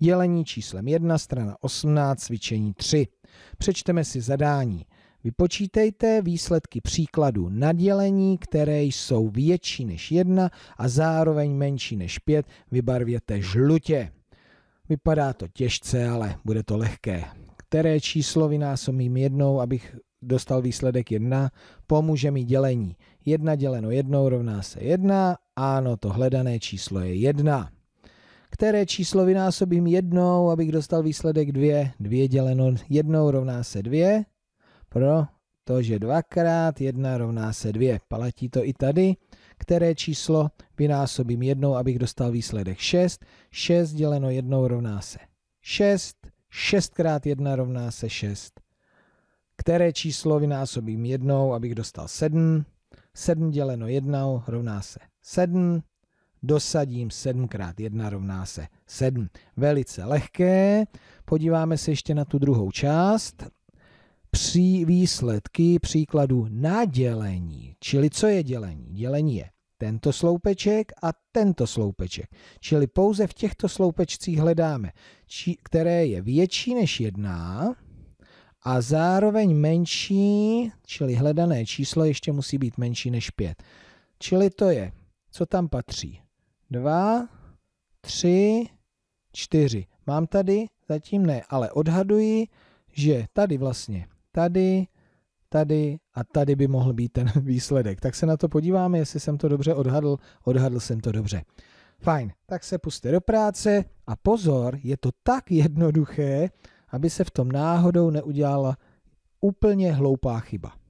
Dělení číslem 1, strana 18, cvičení 3. Přečteme si zadání. Vypočítejte výsledky příkladu na dělení, které jsou větší než 1 a zároveň menší než 5, vybarvěte žlutě. Vypadá to těžce, ale bude to lehké. Které číslo vynásobím jednou, abych dostal výsledek 1, pomůže mi dělení. 1 děleno 1 rovná se 1, ano, to hledané číslo je 1 které číslo vynásobím jednou, abych dostal výsledek 2. 2 děleno jednou rovná se 2, protože 2 krát 1 rovná se 2. Palatí to i tady, které číslo vynásobím jednou, abych dostal výsledek 6. 6 děleno jednou rovná se 6. 6 krát 1 rovná se 6. Které číslo vynásobím jednou, abych dostal 7. 7 děleno jednou rovná se 7 dosadím 7 krát 1 rovná se 7. Velice lehké. Podíváme se ještě na tu druhou část. Při výsledky příkladu na dělení. Čili co je dělení? Dělení je tento sloupeček a tento sloupeček. Čili pouze v těchto sloupečcích hledáme, či, které je větší než jedna a zároveň menší, čili hledané číslo ještě musí být menší než 5. Čili to je, co tam patří dva, tři, čtyři. Mám tady, zatím ne, ale odhaduji, že tady vlastně, tady, tady a tady by mohl být ten výsledek. Tak se na to podíváme, jestli jsem to dobře odhadl. Odhadl jsem to dobře. Fajn, tak se puste do práce a pozor, je to tak jednoduché, aby se v tom náhodou neudělala úplně hloupá chyba.